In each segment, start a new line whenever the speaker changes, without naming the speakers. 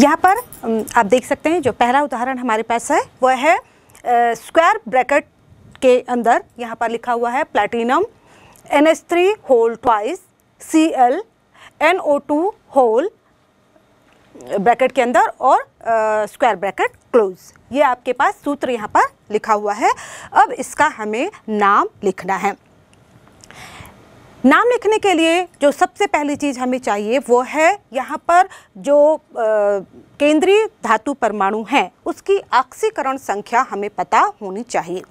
यहाँ पर आप देख सकते हैं जो पहला उदाहरण हमारे पास है वह है स्क्वायर ब्रैकेट के अंदर यहाँ पर लिखा हुआ है platinum N S three whole twice C L N O two whole bracket के अंदर और स्क्वायर ब्रैकेट क्लोज ये आपके पास सूत्र यहाँ पर लिखा हुआ है अब इसका हमें नाम लिखना है नाम लिखने के लिए जो सबसे पहली चीज़ हमें चाहिए वो है यहाँ पर जो केंद्रीय धातु परमाणु हैं उसकी आक्सीकरण संख्या हमें पता होनी चाहिए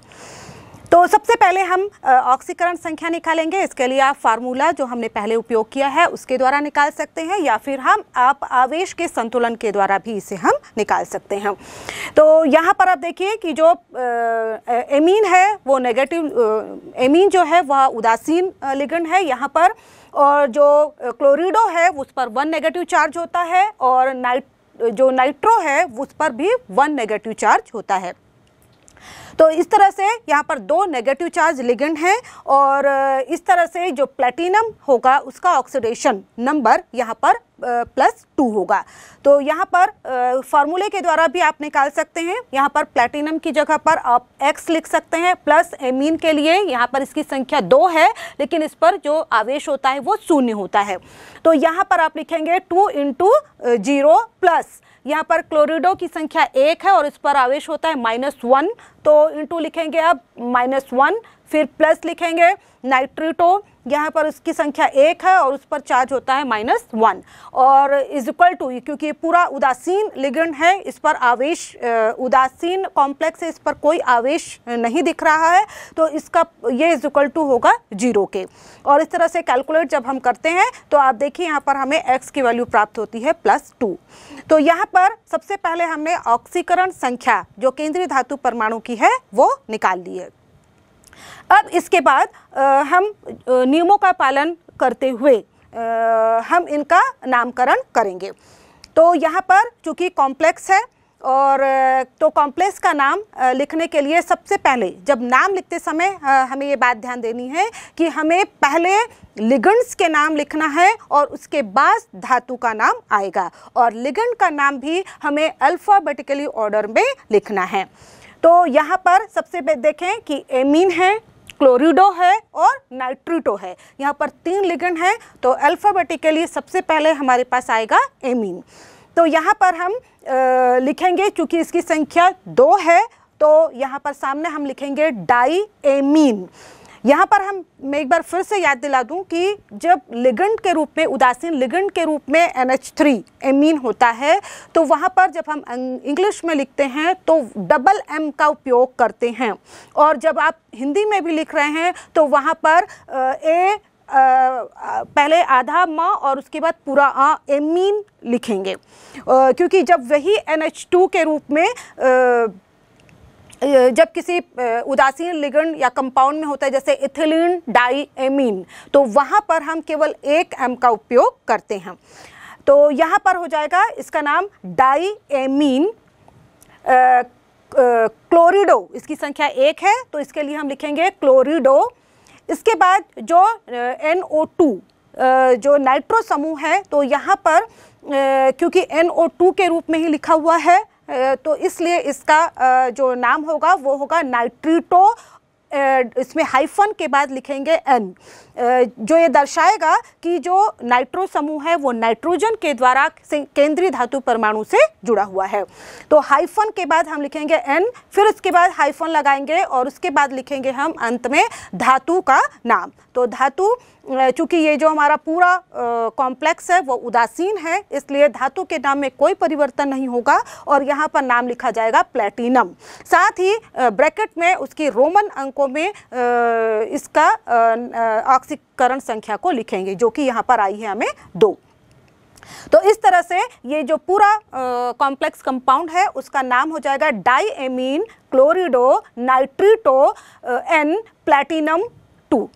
तो सबसे पहले हम ऑक्सीकरण संख्या निकालेंगे इसके लिए आप फार्मूला जो हमने पहले उपयोग किया है उसके द्वारा निकाल सकते हैं या फिर हम आप आवेश के संतुलन के द्वारा भी इसे हम निकाल सकते हैं तो यहाँ पर आप देखिए कि जो एमीन है वो नेगेटिव एमीन जो है वह उदासीन लिगन है यहाँ पर और जो क्लोरिडो है उस पर वन नेगेटिव चार्ज होता है और नाइट जो नाइट्रो है उस पर भी वन नेगेटिव चार्ज होता है तो इस तरह से यहाँ पर दो नेगेटिव चार्ज लिगेंड हैं और इस तरह से जो प्लेटिनम होगा उसका ऑक्सीडेशन नंबर यहाँ पर प्लस टू होगा तो यहाँ पर फार्मूले के द्वारा भी आप निकाल सकते हैं यहाँ पर प्लेटिनम की जगह पर आप एक्स लिख सकते हैं प्लस एमीन के लिए यहाँ पर इसकी संख्या दो है लेकिन इस पर जो आवेश होता है वो शून्य होता है तो यहाँ पर आप लिखेंगे टू इंटू जीरो प्लस यहाँ पर क्लोरिडो की संख्या एक है और इस पर आवेश होता है माइनस वन तो इंटू लिखेंगे अब माइनस वन फिर प्लस लिखेंगे नाइट्रेटो यहाँ पर उसकी संख्या एक है और उस पर चार्ज होता है माइनस वन और इज इक्वल टू क्योंकि ये पूरा उदासीन लिगेंड है इस पर आवेश उदासीन कॉम्प्लेक्स है इस पर कोई आवेश नहीं दिख रहा है तो इसका ये इज इक्वल टू होगा जीरो के और इस तरह से कैलकुलेट जब हम करते हैं तो आप देखिए यहाँ पर हमें एक्स की वैल्यू प्राप्त होती है प्लस टू तो यहाँ पर सबसे पहले हमने ऑक्सीकरण संख्या जो केंद्रीय धातु परमाणु की है वो निकाल ली है अब इसके बाद आ, हम नियमों का पालन करते हुए आ, हम इनका नामकरण करेंगे तो यहाँ पर चूँकि कॉम्प्लेक्स है और तो कॉम्प्लेक्स का नाम लिखने के लिए सबसे पहले जब नाम लिखते समय हमें ये बात ध्यान देनी है कि हमें पहले लिगंड्स के नाम लिखना है और उसके बाद धातु का नाम आएगा और लिगंड का नाम भी हमें अल्फ़ाबेटिकली ऑर्डर में लिखना है तो यहाँ पर सबसे देखें कि एमीन है क्लोरिडो है और नाइट्रिटो है यहाँ पर तीन लिगन है तो अल्फ़ाबेटिकली सबसे पहले हमारे पास आएगा एमीन तो यहाँ पर हम आ, लिखेंगे क्योंकि इसकी संख्या दो है तो यहाँ पर सामने हम लिखेंगे डाई एमीन यहाँ पर हम मैं एक बार फिर से याद दिला दूं कि जब लिगंड के रूप में उदासीन लिगंड के रूप में एन एच थ्री एमीन होता है तो वहाँ पर जब हम इंग्लिश अं, में लिखते हैं तो डबल एम का उपयोग करते हैं और जब आप हिंदी में भी लिख रहे हैं तो वहाँ पर ए पहले आधा म और उसके बाद पूरा आ एमीन लिखेंगे क्योंकि जब वही एन एच टू के रूप में आ, जब किसी उदासीन लिगन या कंपाउंड में होता है जैसे इथिलीन डाई एमीन तो वहाँ पर हम केवल एक एम का उपयोग करते हैं तो यहाँ पर हो जाएगा इसका नाम डाई एमीन क्लोरिडो इसकी संख्या एक है तो इसके लिए हम लिखेंगे क्लोरिडो इसके बाद जो एन ओ टू जो नाइट्रो समूह है तो यहाँ पर क्योंकि एन ओ टू के रूप में ही लिखा हुआ है तो इसलिए इसका जो नाम होगा वो होगा नाइट्रीटो इसमें हाइफन के बाद लिखेंगे एन जो ये दर्शाएगा कि जो नाइट्रो समूह है वो नाइट्रोजन के द्वारा केंद्रीय धातु परमाणु से जुड़ा हुआ है तो हाइफन के बाद हम लिखेंगे एन फिर उसके बाद हाइफन लगाएंगे और उसके बाद लिखेंगे हम अंत में धातु का नाम तो धातु चूंकि ये जो हमारा पूरा कॉम्प्लेक्स है वो उदासीन है इसलिए धातु के नाम में कोई परिवर्तन नहीं होगा और यहाँ पर नाम लिखा जाएगा प्लेटिनम साथ ही ब्रैकेट में उसकी रोमन अंक अंकों में इसका ऑक्सीकरण संख्या को लिखेंगे जो कि यहाँ पर आई है हमें दो तो इस तरह से ये जो पूरा कॉम्प्लेक्स कंपाउंड है उसका नाम हो जाएगा diammine chlorido nitrito N platinum two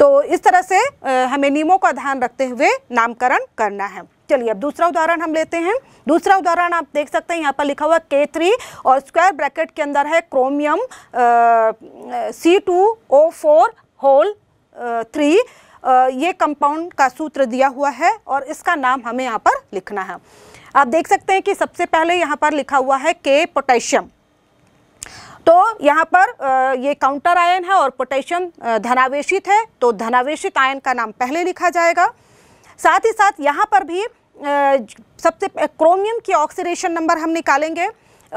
तो इस तरह से आ, हमें नियमों का ध्यान रखते हुए नामकरण करना है चलिए अब दूसरा उदाहरण हम लेते हैं दूसरा उदाहरण आप देख सकते हैं यहाँ पर लिखा हुआ के थ्री और स्क्वायर ब्रैकेट के अंदर है chromium C two O four whole three ये कंपाउंड का सूत्र दिया हुआ है और इसका नाम हमें यहाँ पर लिखना है आप देख सकते हैं कि सबसे पहले यहाँ पर लिखा हुआ है के पोटेशियम तो यहाँ पर ये काउंटर आयन है और पोटेशियम धनावेशित है तो धनावेशित आयन का नाम पहले लिखा जाएगा साथ ही साथ यहाँ पर भी सबसे क्रोमियम की ऑक्सीडेशन नंबर हम निकालेंगे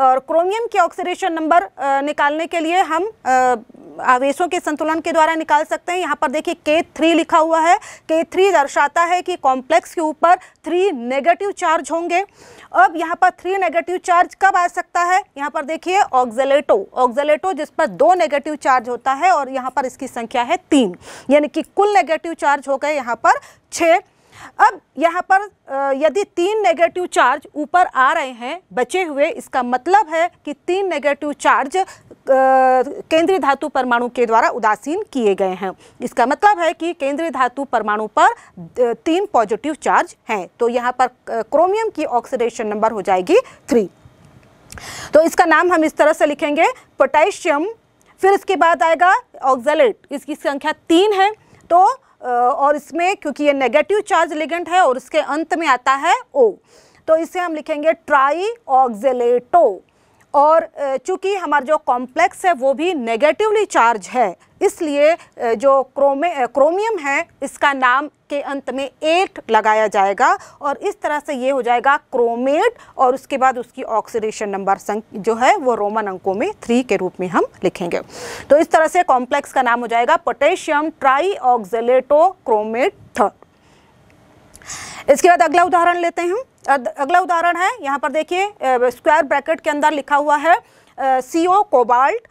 और क्रोमियम की ऑक्सीडेशन नंबर निकालने के लिए हम आवेशों के संतुलन के द्वारा निकाल सकते हैं यहाँ पर देखिए के थ्री लिखा हुआ है के थ्री दर्शाता है कि कॉम्प्लेक्स के ऊपर थ्री नेगेटिव चार्ज होंगे अब यहाँ पर थ्री नेगेटिव चार्ज कब आ सकता है यहाँ पर देखिए ऑक्जेलेटो ऑक्जेलेटो जिस पर दो नेगेटिव चार्ज होता है और यहाँ पर इसकी संख्या है तीन यानी कि कुल नेगेटिव चार्ज हो गए यहाँ पर छः अब यहाँ पर यदि तीन नेगेटिव चार्ज ऊपर आ रहे हैं बचे हुए इसका मतलब है कि तीन नेगेटिव चार्ज केंद्रीय धातु परमाणु के द्वारा उदासीन किए गए हैं इसका मतलब है कि केंद्रीय धातु परमाणु पर तीन पॉजिटिव चार्ज हैं तो यहाँ पर क्रोमियम की ऑक्सीडेशन नंबर हो जाएगी थ्री तो इसका नाम हम इस तरह से लिखेंगे पोटेशियम फिर इसके बाद आएगा ऑक्जेलेट इसकी संख्या तीन है तो और इसमें क्योंकि ये नेगेटिव चार्ज लिगेंट है और उसके अंत में आता है ओ तो इसे हम लिखेंगे ट्राई ऑक्जेलेटो और चूँकि हमारा जो कॉम्प्लेक्स है वो भी नेगेटिवली चार्ज है इसलिए जो क्रोमे क्रोमियम है इसका नाम के अंत में एट लगाया जाएगा और इस तरह से ये हो जाएगा क्रोमेट और उसके बाद उसकी ऑक्सीडेशन नंबर संख जो है वो रोमन अंकों में थ्री के रूप में हम लिखेंगे तो इस तरह से कॉम्प्लेक्स का नाम हो जाएगा पोटेशियम ट्राई ऑक्जेलेटो क्रोमेट इसके बाद अगला उदाहरण लेते हैं अगला उदाहरण है यहाँ पर देखिए स्क्वायर ब्रैकेट के अंदर लिखा हुआ है सी ओ कोबाल्ट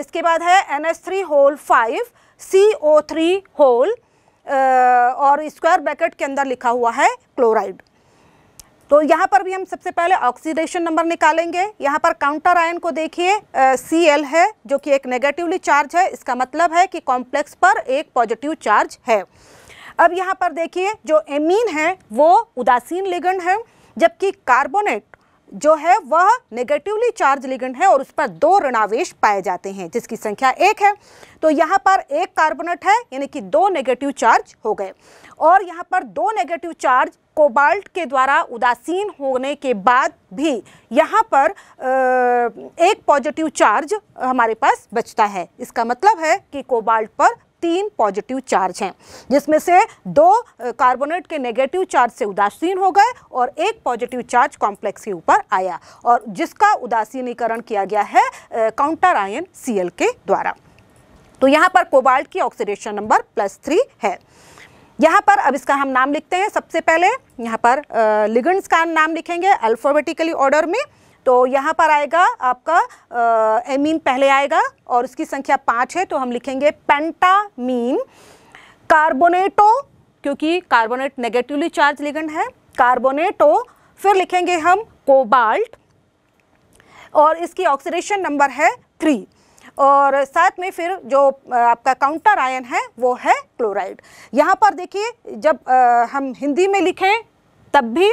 इसके बाद है N S three whole five C O three whole और स्क्वायर ब्रैकेट के अंदर लिखा हुआ है क्लोराइड तो यहाँ पर भी हम सबसे पहले ऑक्सीडेशन नंबर निकालेंगे यहाँ पर काउंटर आयन को देखिए सी एल है जो कि एक नेगेटिवली चार्ज है इसका मतलब है कि कॉम्प्लेक्स पर एक पॉजिटिव चार्ज है अब यहाँ पर देखिए जो एमीन है वो उदासीन लिगंड है जबकि कार्बोनेट जो है वह नेगेटिवली चार्ज लिगेंड है और उस पर दो ऋणावेश पाए जाते हैं जिसकी संख्या एक है तो यहाँ पर एक कार्बोनेट है यानी कि दो नेगेटिव चार्ज हो गए और यहाँ पर दो नेगेटिव चार्ज कोबाल्ट के द्वारा उदासीन होने के बाद भी यहाँ पर एक पॉजिटिव चार्ज हमारे पास बचता है इसका मतलब है कि कोबाल्ट पर तीन पॉजिटिव चार्ज हैं जिसमें से दो कार्बोनेट के नेगेटिव चार्ज से उदासीन हो गए और एक पॉजिटिव चार्ज कॉम्प्लेक्स के ऊपर आया और जिसका उदासीनीकरण किया गया है काउंटर आयन सी के द्वारा तो यहाँ पर कोबाल्ट की ऑक्सीडेशन नंबर प्लस थ्री है यहाँ पर अब इसका हम नाम लिखते हैं सबसे पहले यहाँ पर लिगन्स का नाम लिखेंगे अल्फाबेटिकली ऑर्डर में तो यहाँ पर आएगा आपका एमीन पहले आएगा और उसकी संख्या पाँच है तो हम लिखेंगे पेंटामीन कार्बोनेटो क्योंकि कार्बोनेट नेगेटिवली चार्ज लिगेंड है कार्बोनेटो फिर लिखेंगे हम कोबाल्ट और इसकी ऑक्सीडेशन नंबर है थ्री और साथ में फिर जो आपका काउंटर आयन है वो है क्लोराइड यहाँ पर देखिए जब हम हिंदी में लिखें तब भी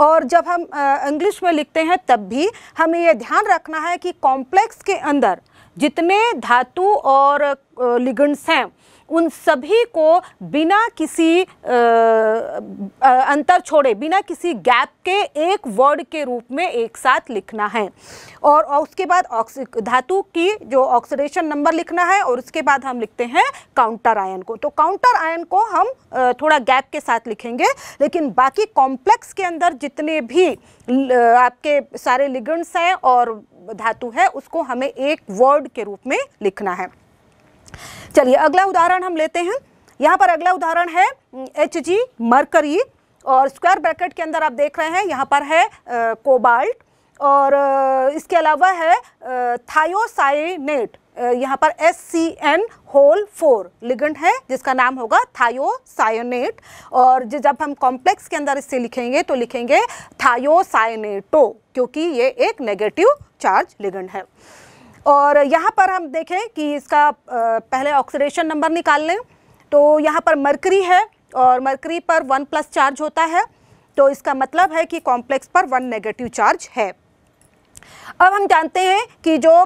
और जब हम इंग्लिश में लिखते हैं तब भी हमें यह ध्यान रखना है कि कॉम्प्लेक्स के अंदर जितने धातु और लिगंड्स हैं उन सभी को बिना किसी अंतर छोड़े बिना किसी गैप के एक वर्ड के रूप में एक साथ लिखना है और उसके बाद धातु की जो ऑक्सीडेशन नंबर लिखना है और उसके बाद हम लिखते हैं काउंटर आयन को तो काउंटर आयन को हम थोड़ा गैप के साथ लिखेंगे लेकिन बाकी कॉम्प्लेक्स के अंदर जितने भी आपके सारे लिगंड्स हैं और धातु है उसको हमें एक वर्ड के रूप में लिखना है चलिए अगला उदाहरण हम लेते हैं यहाँ पर अगला उदाहरण है एच जी मरकरी और स्क्वायर ब्रैकेट के अंदर आप देख रहे हैं यहाँ पर है कोबाल्ट और इसके अलावा है थायोसाइनेट यहाँ पर S C N whole four ligand है जिसका नाम होगा थायोसाइनेट और जब हम कॉम्प्लेक्स के अंदर इससे लिखेंगे तो लिखेंगे थायोसाइनेटो क्योंकि ये एक नेगेटिव चार्ज लिगेंड है और यहाँ पर हम देखें कि इसका पहले ऑक्सीडेशन नंबर निकाल लें तो यहाँ पर मरकरी है और मरकरी पर वन प्लस चार्ज होता है तो इसका मतलब है कि कॉम्प्लेक्स पर वन नेगेटिव चार्ज है अब हम जानते हैं कि जो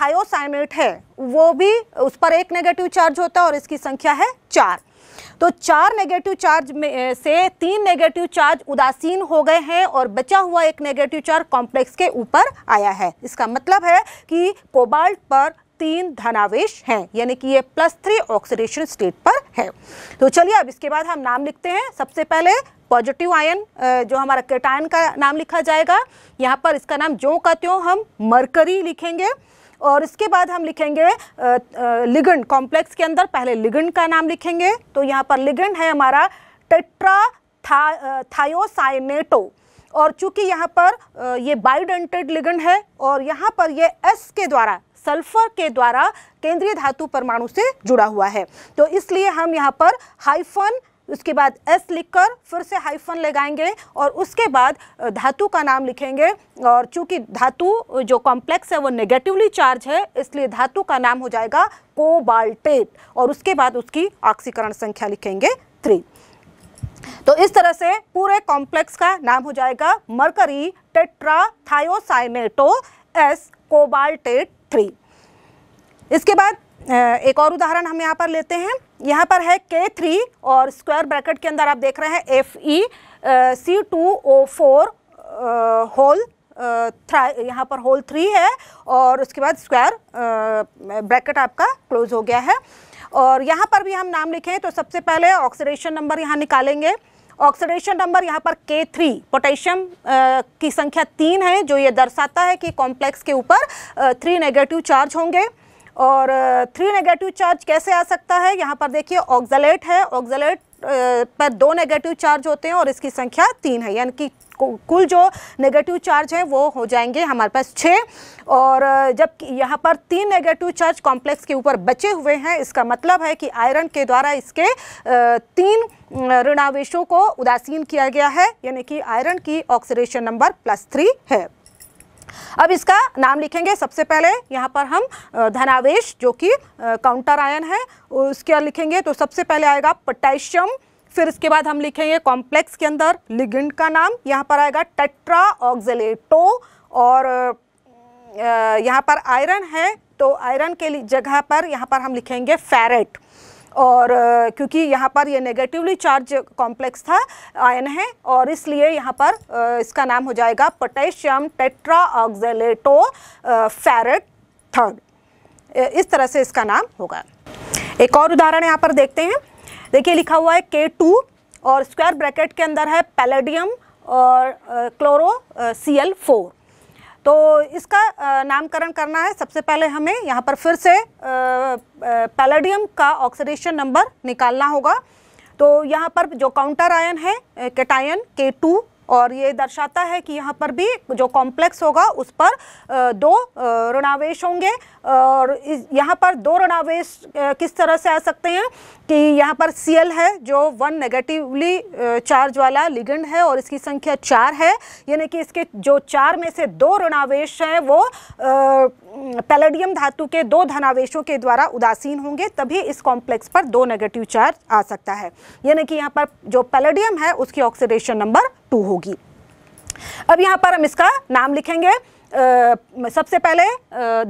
थायोसाइनेट है वो भी उस पर एक नेगेटिव चार्ज होता है और इसकी संख्या है चार तो चार नेगेटिव चार्ज में से तीन नेगेटिव चार्ज उदासीन हो गए हैं और बचा हुआ एक नेगेटिव चार्ज कॉम्प्लेक्स के ऊपर आया है इसका मतलब है कि कोबाल्ट पर तीन धनावेश हैं यानी कि ये प्लस थ्री ऑक्सीडेशन स्टेट पर है तो चलिए अब इसके बाद हम नाम लिखते हैं सबसे पहले पॉजिटिव आयन जो हमारा केटायन का नाम लिखा जाएगा यहाँ पर इसका नाम जो का त्यों हम मरकरी लिखेंगे और इसके बाद हम लिखेंगे लिगन कॉम्प्लेक्स के अंदर पहले लिगन का नाम लिखेंगे तो यहाँ पर लिगन है हमारा टेट्रा था, थायोसाइनेटो और चूंकि यहाँ पर ये बायोडेंटेड लिगन है और यहाँ पर ये एस के द्वारा सल्फर के द्वारा केंद्रीय धातु परमाणु से जुड़ा हुआ है तो इसलिए हम यहाँ पर हाइफन उसके बाद एस लिखकर फिर से हाइफन लगाएंगे और उसके बाद धातु का नाम लिखेंगे और चूंकि धातु जो कॉम्प्लेक्स है वो नेगेटिवली चार्ज है इसलिए धातु का नाम हो जाएगा कोबाल्टेट और उसके बाद उसकी ऑक्सीकरण संख्या लिखेंगे थ्री तो इस तरह से पूरे कॉम्प्लेक्स का नाम हो जाएगा mercury tetra thiocyanato S cobaltate three इसके बाद एक और उदाहरण हम यहाँ पर लेते हैं यहाँ पर है के थ्री और स्क्वायर ब्रैकेट के अंदर आप देख रहे हैं F E C two O four whole यहाँ पर होल थ्री है और उसके बाद स्क्वायर ब्रैकेट आपका क्लोज हो गया है और यहाँ पर भी हम नाम लिखें तो सबसे पहले ऑक्सीडेशन नंबर यहाँ निकालेंगे ऑक्सीडेशन नंबर यहाँ पर के थ्री पोटेशियम की संख्या तीन है जो ये दर्शाता है कि कॉम्प्लेक्स के ऊपर थ्री नेगेटिव चार्ज होंगे और थ्री नेगेटिव चार्ज कैसे आ सकता है यहाँ पर देखिए ऑक्जलेट है ऑक्जलेट पर दो नेगेटिव चार्ज होते हैं और इसकी संख्या तीन है यानी कि कुल जो नेगेटिव चार्ज हैं वो हो जाएंगे हमारे पास छः और जब यहाँ पर तीन नेगेटिव चार्ज कॉम्प्लेक्स के ऊपर बचे हुए हैं इसका मतलब है कि आयरन के द्वारा इसके तीन ऋणावेशों को उदासीन किया गया है यानी कि आयरन की ऑक्सीडेशन नंबर प्लस थ्री है अब इसका नाम लिखेंगे सबसे पहले यहाँ पर हम धनावेश जो कि काउंटर आयन है उसके लिखेंगे तो सबसे पहले आएगा पोटेशियम फिर इसके बाद हम लिखेंगे कॉम्प्लेक्स के अंदर लिगिंड का नाम यहाँ पर आएगा टेट्रा ऑक्जलेटो और यहाँ पर आयरन है तो आयरन के जगह पर यहाँ पर हम लिखेंगे फेरेट और क्योंकि यहाँ पर ये नेगेटिवली चार्ज कॉम्प्लेक्स था आयन है और इसलिए यहाँ पर इसका नाम हो जाएगा potassium tetra oxalato ferrate third इस तरह से इसका नाम होगा एक और उदाहरण यहाँ पर देखते हैं देखिए लिखा हुआ है के टू और स्क्वायर ब्रैकेट के अंदर है पैलेडियम और क्लोरो सी एल फोर तो इसका नामकरण करना है सबसे पहले हमें यहाँ पर फिर से पैलेडियम का ऑक्सीडेशन नंबर निकालना होगा तो यहाँ पर जो काउंटर आयन है केटायन के टू और ये दर्शाता है कि यहाँ पर भी जो कॉम्प्लेक्स होगा उस पर दो ऋणावेश होंगे और यहाँ पर दो ऋणावेश किस तरह से आ सकते हैं कि यहाँ पर Cl है जो वन नेगेटिवली चार्ज वाला लिगेंड है और इसकी संख्या चार है यानी कि इसके जो चार में से दो ऋणावेश हैं वो पैलेडियम धातु के दो धनावेशों के द्वारा उदासीन होंगे तभी इस कॉम्प्लेक्स पर दो नेगेटिव चार्ज आ सकता है यानी कि यहाँ पर जो पैलेडियम है उसकी ऑक्सीडेशन नंबर टू होगी अब यहाँ पर हम इसका नाम लिखेंगे आ, सबसे पहले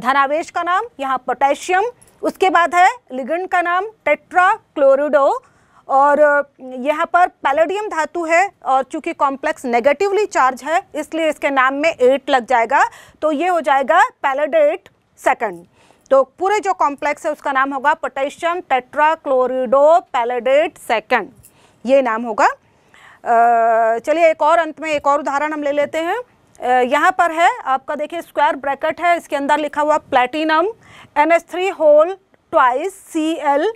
धनावेश का नाम यहाँ पोटेशियम उसके बाद है लिगेंड का नाम टेट्रा क्लोरिडो और यहाँ पर पैलेडियम धातु है और चूंकि कॉम्प्लेक्स नेगेटिवली चार्ज है इसलिए इसके नाम में एट लग जाएगा तो ये हो जाएगा पैलेडेट सेकंड तो पूरे जो कॉम्प्लेक्स है उसका नाम होगा potassium tetra chlorido palladate second ये नाम होगा चलिए एक और अंत में एक और उदाहरण हम ले लेते हैं यहाँ पर है आपका देखिए स्क्वायर ब्रैकेट है इसके अंदर लिखा हुआ platinum N H three whole twice C L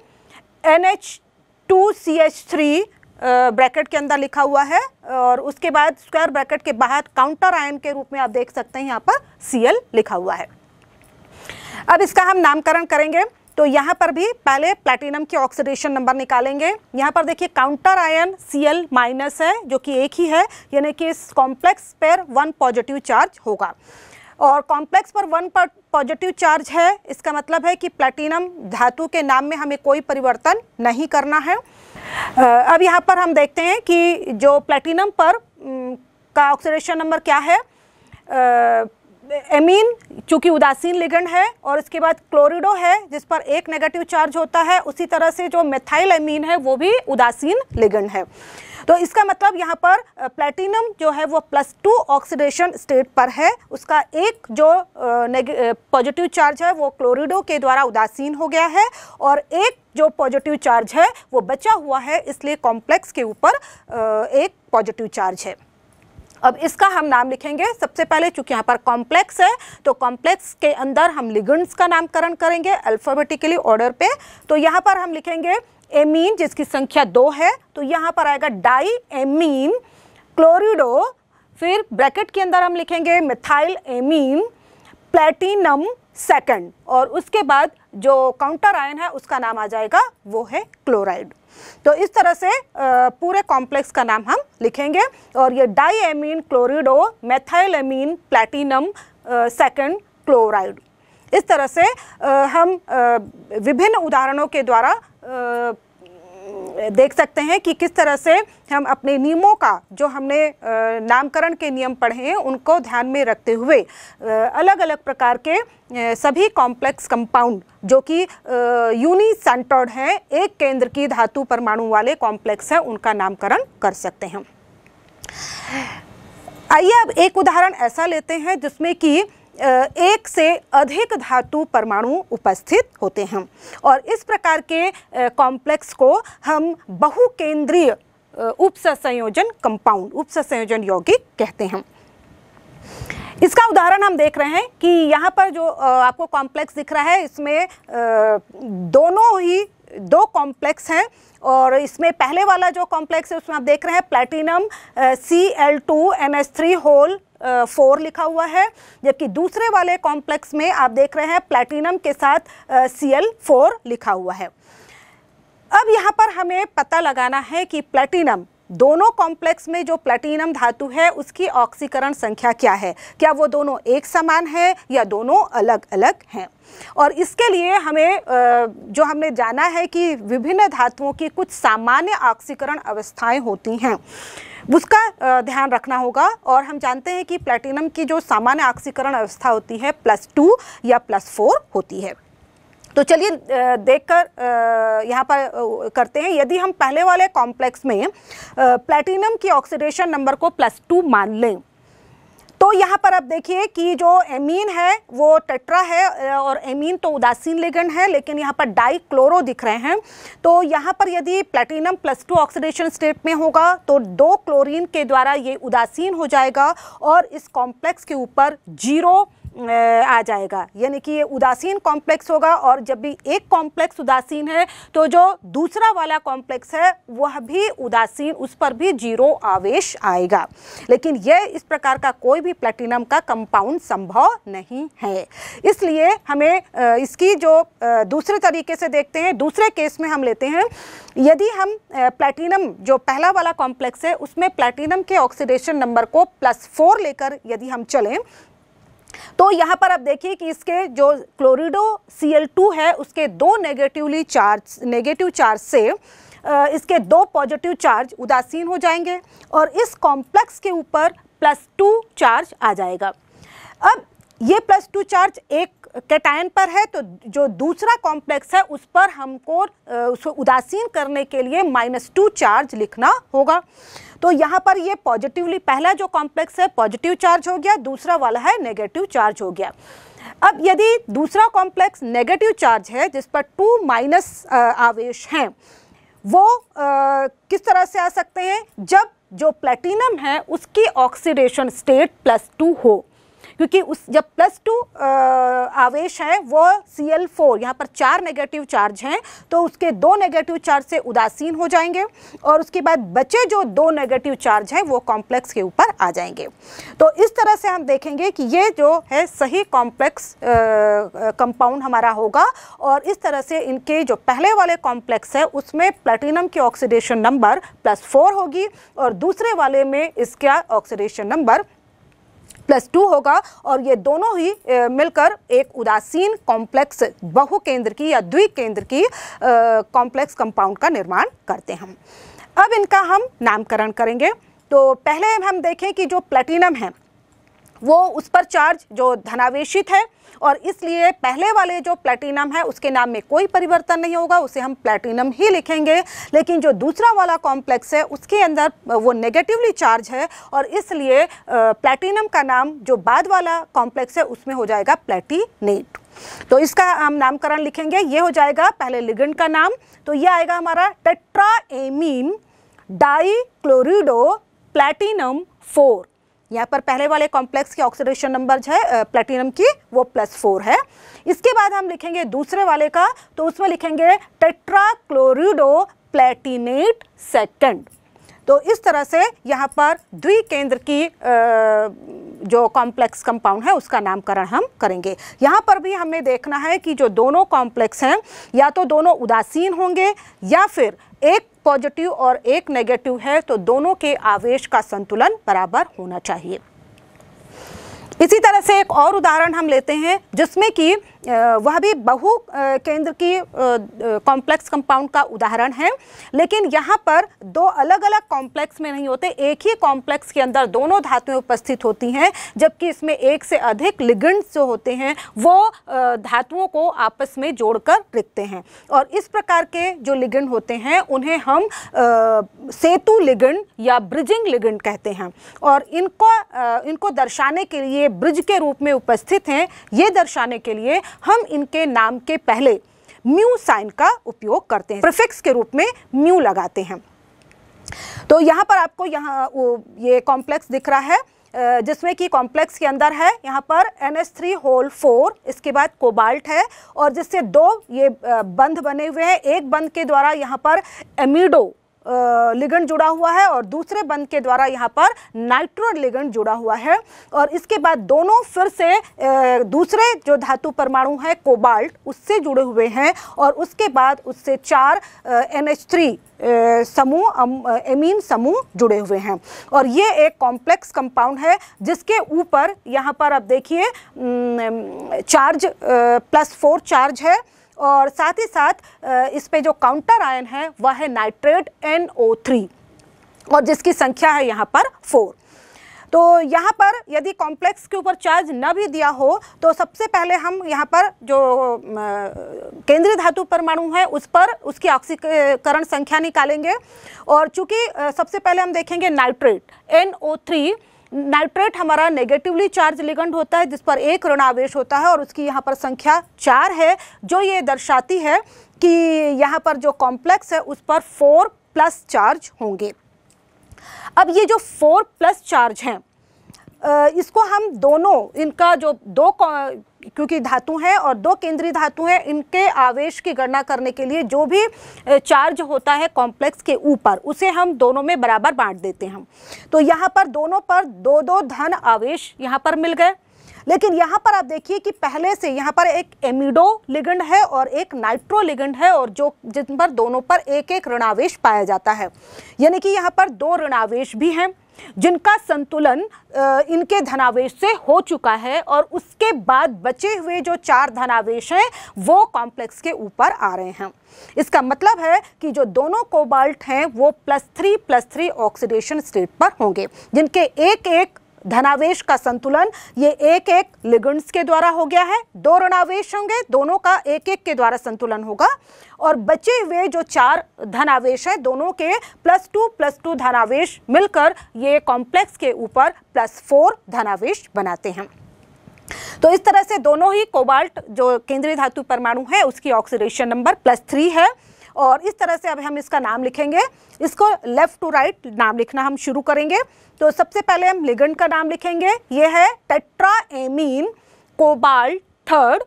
N H two C H three bracket के अंदर लिखा हुआ है और उसके बाद स्क्वायर ब्रैकेट के बाहर काउंटर आयन के रूप में आप देख सकते हैं यहाँ पर सी एल लिखा हुआ है अब इसका हम नामकरण करेंगे तो यहाँ पर भी पहले प्लेटिनम के ऑक्सीडेशन नंबर निकालेंगे यहाँ पर देखिए counter ion C L minus है जो कि एक ही है यानी कि इस कॉम्प्लेक्स पर वन पॉजिटिव चार्ज होगा और कॉम्प्लेक्स पर वन पर पॉजिटिव चार्ज है इसका मतलब है कि प्लेटिनम धातु के नाम में हमें कोई परिवर्तन नहीं करना है अब यहाँ पर हम देखते हैं कि जो प्लेटिनम पर का ऑक्सीडेशन नंबर क्या है एमीन चूँकि उदासीन लिगेंड है और इसके बाद क्लोरिडो है जिस पर एक नेगेटिव चार्ज होता है उसी तरह से जो मेथाइल एमीन है वो भी उदासीन लिगेंड है तो इसका मतलब यहाँ पर प्लेटिनम जो है वो प्लस टू ऑक्सीडेशन स्टेट पर है उसका एक जो पॉजिटिव चार्ज है वो क्लोरिडो के द्वारा उदासीन हो गया है और एक जो पॉजिटिव चार्ज है वो बचा हुआ है इसलिए कॉम्प्लेक्स के ऊपर एक पॉजिटिव चार्ज है अब इसका हम नाम लिखेंगे सबसे पहले चूंकि यहाँ पर कॉम्प्लेक्स है तो कॉम्प्लेक्स के अंदर हम लिगंड्स का नामकरण करेंगे अल्फाबेटिकली ऑर्डर पे तो यहाँ पर हम लिखेंगे एमीन जिसकी संख्या दो है तो यहाँ पर आएगा डाई एमीन क्लोरिडो फिर ब्रैकेट के अंदर हम लिखेंगे मिथाइल एमीन प्लेटिनम सेकंड और उसके बाद जो काउंटर आयन है उसका नाम आ जाएगा वो है क्लोराइड तो इस तरह से पूरे कॉम्प्लेक्स का नाम हम लिखेंगे और ये diammine chlorido methylamine platinum second chloride इस तरह से हम विभिन्न उदाहरणों के द्वारा देख सकते हैं कि किस तरह से हम अपने नियमों का जो हमने नामकरण के नियम पढ़े हैं उनको ध्यान में रखते हुए अलग अलग प्रकार के सभी कॉम्प्लेक्स कंपाउंड जो कि यूनिसेंटर्ड हैं एक केंद्र की धातु परमाणु वाले कॉम्प्लेक्स हैं उनका नामकरण कर सकते हैं आइए अब एक उदाहरण ऐसा लेते हैं जिसमें कि एक से अधिक धातु परमाणु उपस्थित होते हैं और इस प्रकार के कॉम्प्लेक्स को हम बहुकेंद्रीय उपसंयोजन कंपाउंड उपसंयोजन यौगिक कहते हैं इसका उदाहरण हम देख रहे हैं कि यहाँ पर जो आपको कॉम्प्लेक्स दिख रहा है इसमें दोनों ही दो कॉम्प्लेक्स हैं और इसमें पहले वाला जो कॉम्प्लेक्स है उसमें आप देख रहे हैं platinum C L two N S three whole four लिखा हुआ है जबकि दूसरे वाले कॉम्प्लेक्स में आप देख रहे हैं प्लेटिनम के साथ सी एल फोर लिखा हुआ है अब यहाँ पर हमें पता लगाना है कि प्लेटिनम दोनों कॉम्प्लेक्स में जो प्लेटिनम धातु है उसकी ऑक्सीकरण संख्या क्या है क्या वो दोनों एक समान है या दोनों अलग अलग हैं और इसके लिए हमें जो हमने जाना है कि विभिन्न धातुओं की कुछ सामान्य ऑक्सीकरण अवस्थाएं होती हैं उसका ध्यान रखना होगा और हम जानते हैं कि प्लेटिनम की जो सामान्य ऑक्सीकरण अवस्था होती है प्लस टू या प्लस फोर होती है तो चलिए देखकर यहाँ पर करते हैं यदि हम पहले वाले कॉम्प्लेक्स में प्लेटिनम की ऑक्सीडेशन नंबर को प्लस टू मान लें तो यहाँ पर आप देखिए कि जो एमीन है वो टेट्रा है और एमीन तो उदासीन लेगन है लेकिन यहाँ पर डाई क्लोरो दिख रहे हैं तो यहाँ पर यदि platinum plus two oxidation state में होगा तो दो क्लोरीन के द्वारा ये उदासीन हो जाएगा और इस कॉम्प्लेक्स के ऊपर जीरो आ जाएगा यानी कि ये उदासीन कॉम्प्लेक्स होगा और जब भी एक कॉम्प्लेक्स उदासीन है तो जो दूसरा वाला कॉम्प्लेक्स है वह भी उदासीन उस पर भी जीरो आवेश आएगा लेकिन यह इस प्रकार का कोई भी प्लेटिनम का कंपाउंड संभव नहीं है इसलिए हमें इसकी जो दूसरे तरीके से देखते हैं दूसरे केस में हम लेते हैं यदि हम प्लेटिनम जो पहला वाला कॉम्प्लेक्स है उसमें प्लेटिनम के ऑक्सीडेशन नंबर को प्लस फोर लेकर यदि हम चलें तो यहाँ पर आप देखिए कि इसके जो क्लोरिडो टू है उसके दो नेगेटिवली चार्ज नेगेटिव चार्ज से इसके दो पॉजिटिव चार्ज उदासीन हो जाएंगे और इस कॉम्प्लेक्स के ऊपर प्लस टू चार्ज आ जाएगा अब ये प्लस टू चार्ज एक कैटायन पर है तो जो दूसरा कॉम्प्लेक्स है उस पर हमको उसको उदासीन करने के लिए माइनस टू चार्ज लिखना होगा तो यहाँ पर ये पॉजिटिवली पहला जो कॉम्प्लेक्स है पॉजिटिव चार्ज हो गया दूसरा वाला है नेगेटिव चार्ज हो गया अब यदि दूसरा कॉम्प्लेक्स नेगेटिव चार्ज है जिस पर टू माइनस आवेश हैं वो आ, किस तरह से आ सकते हैं जब जो प्लेटिनम है उसकी ऑक्सीडेशन स्टेट प्लस टू हो क्योंकि उस जब प्लस टू आवेश है वो सी एल फोर यहाँ पर चार नेगेटिव चार्ज हैं तो उसके दो नेगेटिव चार्ज से उदासीन हो जाएंगे और उसके बाद बचे जो दो नेगेटिव चार्ज हैं वो कॉम्प्लेक्स के ऊपर आ जाएंगे तो इस तरह से हम देखेंगे कि ये जो है सही कॉम्प्लेक्स कंपाउंड हमारा होगा और इस तरह से इनके जो पहले वाले कॉम्प्लेक्स है उसमें प्लेटिनम की ऑक्सीडेशन नंबर प्लस फोर होगी और दूसरे वाले में इसका ऑक्सीडेशन नंबर प्लस टू होगा और ये दोनों ही मिलकर एक उदासीन कॉम्प्लेक्स बहु केंद्र की या द्विकेंद्र की कॉम्प्लेक्स कंपाउंड का निर्माण करते हैं अब इनका हम नामकरण करेंगे तो पहले हम देखें कि जो प्लेटिनम है वो उस पर चार्ज जो धनावेशित है और इसलिए पहले वाले जो प्लेटिनम है उसके नाम में कोई परिवर्तन नहीं होगा उसे हम प्लेटिनम ही लिखेंगे लेकिन जो दूसरा वाला कॉम्प्लेक्स है उसके अंदर वो नेगेटिवली चार्ज है और इसलिए प्लेटिनम का नाम जो बाद वाला कॉम्प्लेक्स है उसमें हो जाएगा प्लेटिनेट तो इसका हम नामकरण लिखेंगे ये हो जाएगा पहले लिगेंड का नाम तो ये आएगा हमारा ammine di chlorido platinum four यहाँ पर पहले वाले कॉम्प्लेक्स की ऑक्सीडेशन नंबर जो है प्लेटिनम की वो प्लस फोर है इसके बाद हम लिखेंगे दूसरे वाले का तो उसमें लिखेंगे टेट्राक्लोरिडो प्लेटिनेट सेकेंड तो इस तरह से यहाँ पर द्विकेंद्र की जो कॉम्प्लेक्स कंपाउंड है उसका नामकरण हम करेंगे यहाँ पर भी हमें देखना है कि जो दोनों कॉम्प्लेक्स हैं या तो दोनों उदासीन होंगे या फिर एक पॉजिटिव और एक नेगेटिव है तो दोनों के आवेश का संतुलन बराबर होना चाहिए इसी तरह से एक और उदाहरण हम लेते हैं जिसमें कि वह भी बहु केंद्र की कॉम्प्लेक्स कंपाउंड का उदाहरण है लेकिन यहाँ पर दो अलग अलग कॉम्प्लेक्स में नहीं होते एक ही कॉम्प्लेक्स के अंदर दोनों धातुएं उपस्थित होती हैं जबकि इसमें एक से अधिक लिगेंड्स जो होते हैं वो धातुओं को आपस में जोड़कर लिखते हैं और इस प्रकार के जो लिगेंड होते हैं उन्हें हम सेतु लिगेंड या ब्रिजिंग लिगेंड कहते हैं और इनको इनको दर्शाने के लिए ब्रिज के रूप में उपस्थित हैं ये दर्शाने के लिए हम इनके नाम के पहले म्यू साइन का उपयोग करते हैं प्रिफिक्स के रूप में म्यू लगाते हैं तो यहाँ पर आपको यहाँ ये कॉम्प्लेक्स दिख रहा है जिसमें कि कॉम्प्लेक्स के अंदर है यहाँ पर N S three whole four इसके बाद कोबाल्ट है और जिससे दो ये बंध बने हुए हैं एक बंध के द्वारा यहाँ पर एमिडो लिगन जुड़ा हुआ है और दूसरे बंद के द्वारा यहाँ पर नाइट्रो लिगन जुड़ा हुआ है और इसके बाद दोनों फिर से दूसरे जो धातु परमाणु है कोबाल्ट उससे जुड़े हुए हैं और उसके बाद उससे चार एन एच थ्री समूह एमीन समूह जुड़े हुए हैं और ये एक कॉम्प्लेक्स कंपाउंड है जिसके ऊपर यहाँ पर आप देखिए चार्ज प्लस फोर चार्ज है और साथ ही साथ इस पे जो काउंटर आयन है वह है नाइट्रेट एन और जिसकी संख्या है यहाँ पर फोर तो यहाँ पर यदि कॉम्प्लेक्स के ऊपर चार्ज न भी दिया हो तो सबसे पहले हम यहाँ पर जो केंद्रीय धातु परमाणु है उस पर उसकी ऑक्सीकरण संख्या निकालेंगे और चूंकि सबसे पहले हम देखेंगे नाइट्रेट NO3 नाइट्रेट हमारा नेगेटिवली चार्ज लिगंड होता है जिस पर एक ऋण आवेश होता है और उसकी यहाँ पर संख्या चार है जो ये दर्शाती है कि यहाँ पर जो कॉम्प्लेक्स है उस पर फोर प्लस चार्ज होंगे अब ये जो फोर प्लस चार्ज हैं इसको हम दोनों इनका जो दो क्योंकि धातु हैं और दो केंद्रीय धातु हैं इनके आवेश की गणना करने के लिए जो भी चार्ज होता है कॉम्प्लेक्स के ऊपर उसे हम दोनों में बराबर बांट देते हैं तो यहाँ पर दोनों पर दो दो धन आवेश यहाँ पर मिल गए लेकिन यहाँ पर आप देखिए कि पहले से यहाँ पर एक एमिडो लिगंड है और एक नाइट्रो लिगंड है और जो जिन पर दोनों पर एक एक ऋणावेश पाया जाता है यानी कि यहाँ पर दो ऋणावेश भी हैं जिनका संतुलन इनके धनावेश से हो चुका है और उसके बाद बचे हुए जो चार धनावेश हैं वो कॉम्प्लेक्स के ऊपर आ रहे हैं इसका मतलब है कि जो दोनों कोबाल्ट हैं वो plus three plus three oxidation state पर होंगे जिनके एक एक धनावेश का संतुलन ये एक एक लिगंड्स के द्वारा हो गया है दो ऋणावेश होंगे दोनों का एक एक के द्वारा संतुलन होगा और बचे हुए जो चार धनावेश हैं दोनों के प्लस टू प्लस टू धनावेश मिलकर ये कॉम्प्लेक्स के ऊपर प्लस फोर धनावेश बनाते हैं तो इस तरह से दोनों ही कोबाल्ट जो केंद्रीय धातु परमाणु है उसकी ऑक्सीडेशन नंबर प्लस थ्री है और इस तरह से अब हम इसका नाम लिखेंगे इसको लेफ़्ट टू राइट नाम लिखना हम शुरू करेंगे तो सबसे पहले हम लिगंड का नाम लिखेंगे ये है टेट्राएमीन कोबाल थर्ड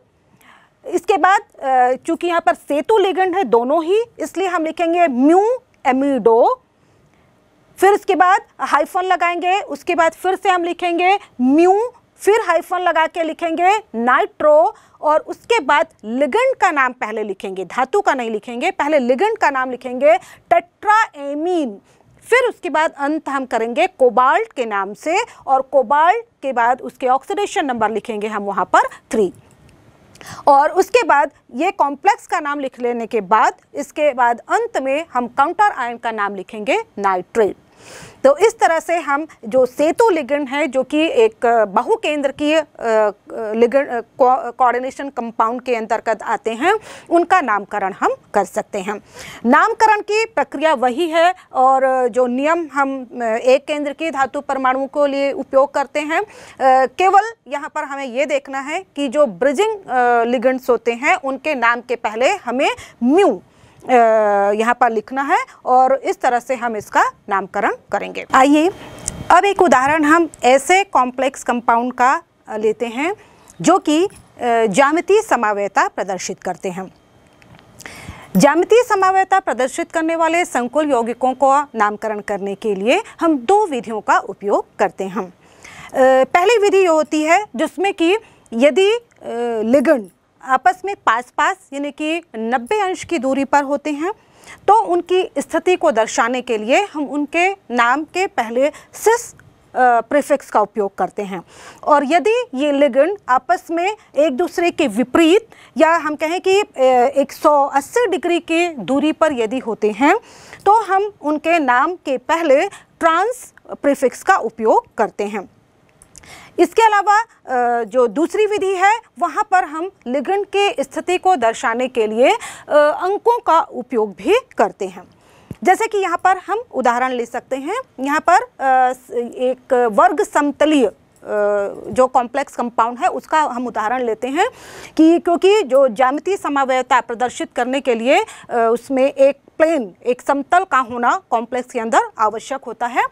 इसके बाद चूंकि यहाँ पर सेतु लिगंड है दोनों ही इसलिए हम लिखेंगे म्यू एमिडो फिर इसके बाद हाइफन लगाएंगे उसके बाद फिर से हम लिखेंगे म्यू फिर हाइफन लगा के लिखेंगे नाइट्रो और उसके बाद लिगेंड का नाम पहले लिखेंगे धातु का नहीं लिखेंगे पहले लिगेंड का नाम लिखेंगे टेट्राएमीन फिर उसके बाद अंत हम करेंगे कोबाल्ट के नाम से और कोबाल्ट के बाद उसके ऑक्सीडेशन नंबर लिखेंगे हम वहाँ पर थ्री और उसके बाद ये कॉम्प्लेक्स का नाम लिख लेने के बाद इसके बाद अंत में हम काउंटर आयन का नाम लिखेंगे नाइट्रेट तो इस तरह से हम जो सेतु लिगन है जो कि एक बहु केंद्र की लिगेंड कोऑर्डिनेशन कंपाउंड के अंतर्गत आते हैं उनका नामकरण हम कर सकते हैं नामकरण की प्रक्रिया वही है और जो नियम हम एक केंद्र की धातु परमाणुओं को लिए उपयोग करते हैं केवल यहाँ पर हमें ये देखना है कि जो ब्रिजिंग लिगन्स होते हैं उनके नाम के पहले हमें म्यू यहाँ पर लिखना है और इस तरह से हम इसका नामकरण करेंगे आइए अब एक उदाहरण हम ऐसे कॉम्प्लेक्स कंपाउंड का लेते हैं जो कि जामितीय समावयता प्रदर्शित करते हैं जामितीय समावयता प्रदर्शित करने वाले संकुल यौगिकों को नामकरण करने के लिए हम दो विधियों का उपयोग करते हैं पहली विधि ये होती है जिसमें कि यदि लिगंड आपस में पास पास यानी कि 90 अंश की दूरी पर होते हैं तो उनकी स्थिति को दर्शाने के लिए हम उनके नाम के पहले सिस प्रीफिक्स का उपयोग करते हैं और यदि ये लिगन आपस में एक दूसरे के विपरीत या हम कहें कि 180 डिग्री की दूरी पर यदि होते हैं तो हम उनके नाम के पहले ट्रांस प्रीफिक्स का उपयोग करते हैं इसके अलावा जो दूसरी विधि है वहाँ पर हम लिगन के स्थिति को दर्शाने के लिए अंकों का उपयोग भी करते हैं जैसे कि यहाँ पर हम उदाहरण ले सकते हैं यहाँ पर एक वर्ग समतलीय जो कॉम्प्लेक्स कंपाउंड है उसका हम उदाहरण लेते हैं कि क्योंकि जो जामिति समावयता प्रदर्शित करने के लिए उसमें एक प्लेन एक समतल का होना कॉम्प्लेक्स के अंदर आवश्यक होता है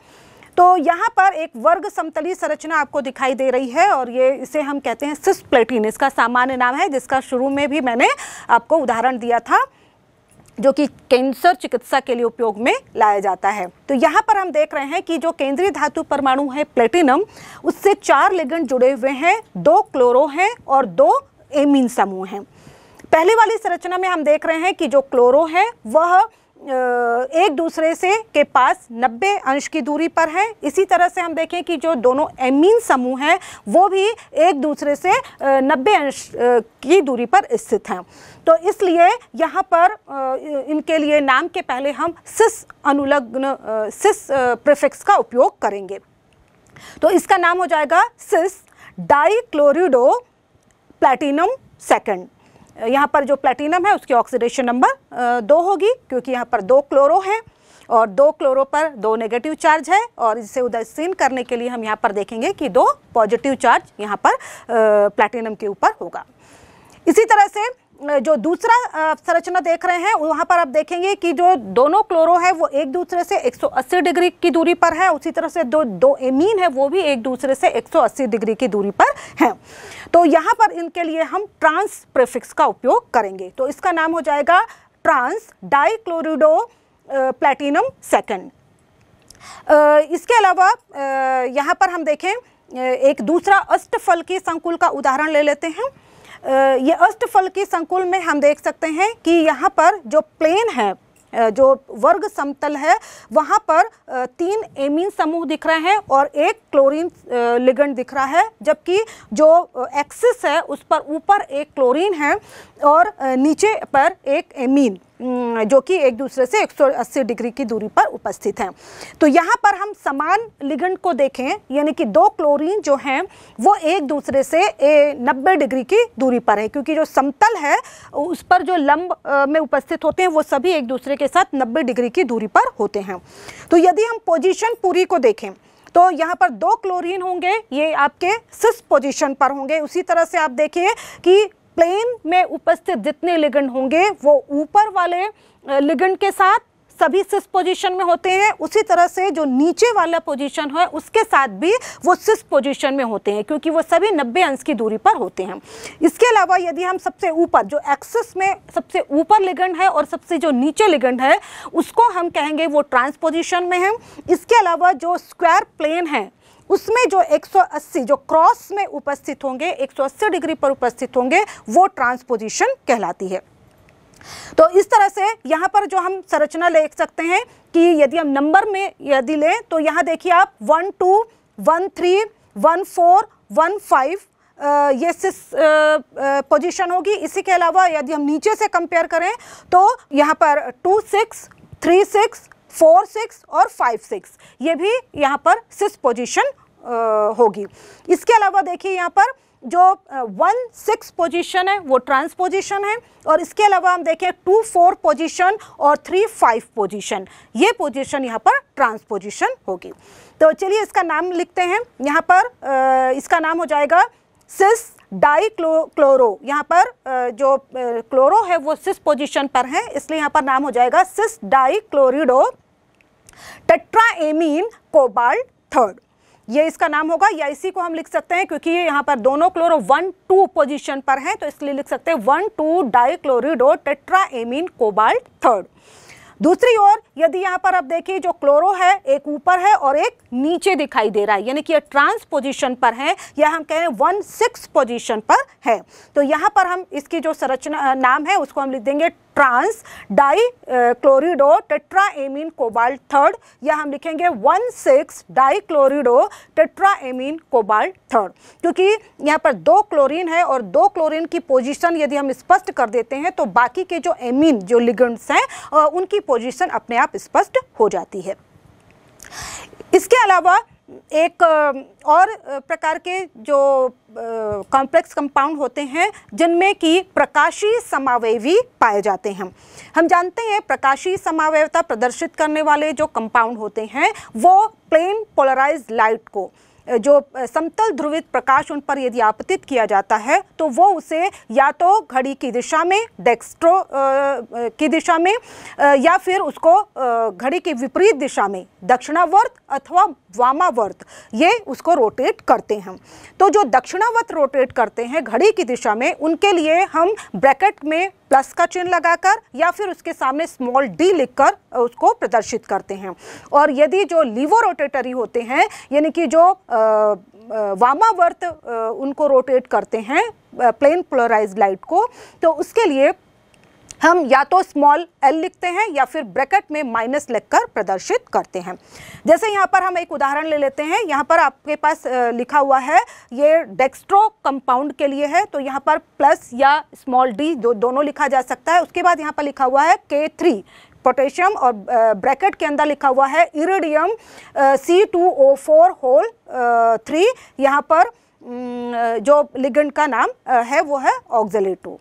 तो यहाँ पर एक वर्ग समतली संरचना आपको दिखाई दे रही है और ये इसे हम कहते हैं सिस प्लेटिन इसका सामान्य नाम है जिसका शुरू में भी मैंने आपको उदाहरण दिया था जो कि कैंसर चिकित्सा के लिए उपयोग में लाया जाता है तो यहाँ पर हम देख रहे हैं कि जो केंद्रीय धातु परमाणु है प्लेटिनम उससे चार लिगन जुड़े हुए हैं दो क्लोरो हैं और दो एमिन समूह हैं पहले वाली संरचना में हम देख रहे हैं कि जो क्लोरो है वह एक दूसरे से के पास 90 अंश की दूरी पर हैं इसी तरह से हम देखें कि जो दोनों एमीन समूह हैं वो भी एक दूसरे से 90 अंश की दूरी पर स्थित हैं तो इसलिए यहाँ पर इनके लिए नाम के पहले हम सिस अनुलग्न सिस प्रिफिक्स का उपयोग करेंगे तो इसका नाम हो जाएगा cis di chlorido platinum second यहाँ पर जो प्लेटिनम है उसकी ऑक्सीडेशन नंबर दो होगी क्योंकि यहाँ पर दो क्लोरो हैं और दो क्लोरो पर दो नेगेटिव चार्ज है और इसे उदासीन करने के लिए हम यहाँ पर देखेंगे कि दो पॉजिटिव चार्ज यहाँ पर प्लेटिनम के ऊपर होगा इसी तरह से जो दूसरा संरचना देख रहे हैं वहाँ पर आप देखेंगे कि जो दोनों क्लोरो है वो एक दूसरे से 180 डिग्री की दूरी पर है उसी तरह से दो दो एमीन है वो भी एक दूसरे से 180 डिग्री की दूरी पर हैं तो यहाँ पर इनके लिए हम ट्रांस प्रेफिक्स का उपयोग करेंगे तो इसका नाम हो जाएगा ट्रांस डाईक्लोरिडो प्लेटिनम सेकेंड इसके अलावा यहाँ पर हम देखें एक दूसरा अष्टफल की संकुल का उदाहरण ले लेते हैं ये अष्टफल की संकुल में हम देख सकते हैं कि यहाँ पर जो प्लेन है जो वर्ग समतल है वहाँ पर तीन एमीन समूह दिख रहे हैं और एक क्लोरीन लिगेंड दिख रहा है जबकि जो एक्सिस है उस पर ऊपर एक क्लोरीन है और नीचे पर एक एमीन जो कि एक दूसरे से 180 डिग्री की दूरी पर उपस्थित हैं तो यहाँ पर हम समान लिगंड को देखें यानी कि दो क्लोरीन जो हैं वो एक दूसरे से नब्बे डिग्री की दूरी पर है क्योंकि जो समतल है उस पर जो लंब में उपस्थित होते हैं वो सभी एक दूसरे के साथ नब्बे डिग्री की दूरी पर होते हैं तो यदि हम पोजिशन पूरी को देखें तो यहाँ पर दो क्लोरीन होंगे ये आपके सिस पोजीशन पर होंगे उसी तरह से आप देखिए कि प्लेन में उपस्थित जितने लिगंड होंगे वो ऊपर वाले लिगंड के साथ सभी सिस पोजीशन में होते हैं उसी तरह से जो नीचे वाला पोजीशन है उसके साथ भी वो सिस पोजीशन में होते हैं क्योंकि वो सभी 90 अंश की दूरी पर होते हैं इसके अलावा यदि हम सबसे ऊपर जो एक्सिस में सबसे ऊपर लिगंड है और सबसे जो नीचे लिगंड है उसको हम कहेंगे वो ट्रांसपोजिशन में है इसके अलावा जो स्क्वायर प्लेन है उसमें जो 180 जो क्रॉस में उपस्थित होंगे 180 डिग्री पर उपस्थित होंगे वो ट्रांसपोजिशन कहलाती है तो इस तरह से यहाँ पर जो हम संरचना ले सकते हैं कि यदि हम नंबर में यदि लें तो यहाँ देखिए आप one two one three one four one five ये सिस पोजीशन होगी इसी के अलावा यदि हम नीचे से कंपेयर करें तो यहाँ पर two six three six four six और फाइव सिक्स ये भी यहाँ पर सिस पोजीशन होगी इसके अलावा देखिए यहाँ पर जो वन सिक्स पोजीशन है वो ट्रांस पोजीशन है और इसके अलावा हम देखें टू फोर पोजीशन और थ्री फाइव पोजीशन ये पोजीशन यहाँ पर ट्रांस पोजीशन होगी तो चलिए इसका नाम लिखते हैं यहाँ पर इसका नाम हो जाएगा सिस डाई क्लो, क्लोरो यहाँ पर जो क्लोरो है वो सिस पोजीशन पर है इसलिए यहाँ पर नाम हो जाएगा cis di chlorido amine cobalt third ये इसका नाम होगा या इसी को हम लिख सकते हैं क्योंकि ये यहाँ पर दोनों क्लोरो वन टू पोजीशन पर हैं तो इसलिए लिख सकते हैं one two dichlorido amine cobalt third दूसरी ओर यदि यहाँ पर आप देखिए जो क्लोरो है एक ऊपर है और एक नीचे दिखाई दे रहा है यानी कि ये ट्रांस पोजीशन पर है या हम कह रहे हैं वन सिक्स पोजिशन पर है तो यहाँ पर हम इसकी जो संरचना नाम है उसको हम लिख देंगे trans di chlorido tetraamine cobalt third या हम लिखेंगे one six di chlorido tetraamine cobalt third क्योंकि यहाँ पर दो क्लोरीन है और दो क्लोरीन की पोजीशन यदि हम स्पष्ट कर देते हैं तो बाकी के जो एमीन जो लिगेंड्स हैं उनकी पोजीशन अपने आप स्पष्ट हो जाती है इसके अलावा एक और प्रकार के जो कॉम्प्लेक्स कंपाउंड होते हैं जिनमें कि प्रकाशी समावेवी पाए जाते हैं हम जानते हैं प्रकाशी समावेवता प्रदर्शित करने वाले जो कंपाउंड होते हैं वो प्लेन पोलराइज लाइट को जो समतल ध्रुवित प्रकाश उन पर यदि आपतित किया जाता है तो वो उसे या तो घड़ी की दिशा में डेक्स्ट्रो की दिशा में या फिर उसको घड़ी की विपरीत दिशा में दक्षिणावर्त अथवा वामावर्त ये उसको रोटेट करते हैं तो जो दक्षिणावर्त रोटेट करते हैं घड़ी की दिशा में उनके लिए हम ब्रैकेट में प्लस का चिन्ह लगाकर या फिर उसके सामने स्मॉल डी लिखकर उसको प्रदर्शित करते हैं और यदि जो लीवो रोटेटरी होते हैं यानी कि जो वामावर्त उनको रोटेट करते हैं प्लेन पोलराइज लाइट को तो उसके लिए हम या तो स्मॉल एल लिखते हैं या फिर ब्रैकेट में माइनस लिखकर प्रदर्शित करते हैं जैसे यहाँ पर हम एक उदाहरण ले लेते हैं यहाँ पर आपके पास लिखा हुआ है ये डेक्स्ट्रो कंपाउंड के लिए है तो यहाँ पर प्लस या स्मॉल डी जो दोनों लिखा जा सकता है उसके बाद यहाँ पर लिखा हुआ है के थ्री पोटेशियम और ब्रैकेट के अंदर लिखा हुआ है iridium C two O four whole three यहाँ पर जो लिगेंड का नाम है वो है ऑक्जेली टू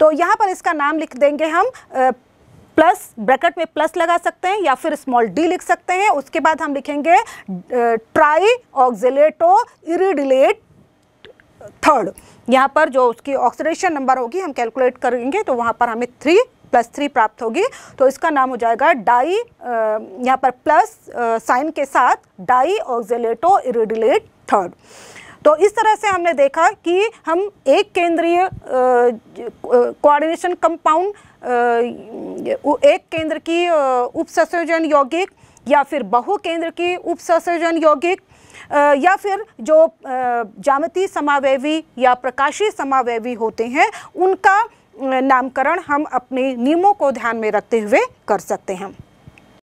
तो यहाँ पर इसका नाम लिख देंगे हम प्लस ब्रैकेट में प्लस लगा सकते हैं या फिर स्मॉल डी लिख सकते हैं उसके बाद हम लिखेंगे ट्राई ऑक्जेलेटो इरिडिलेट थर्ड यहाँ पर जो उसकी ऑक्सीडेशन नंबर होगी हम कैलकुलेट करेंगे तो वहाँ पर हमें थ्री प्लस थ्री प्राप्त होगी तो इसका नाम हो जाएगा डाई यहाँ पर प्लस साइन के साथ डाई ऑक्जेलेटो इरेडिलेट थर्ड तो इस तरह से हमने देखा कि हम एक केंद्रीय कोऑर्डिनेशन कंपाउंड एक केंद्र की उपसंयोजन यौगिक या फिर बहु केंद्र की उपसंयोजन यौगिक या फिर जो जामती समावैवी या प्रकाशीय समावैवी होते हैं उनका नामकरण हम अपने नियमों को ध्यान में रखते हुए कर सकते हैं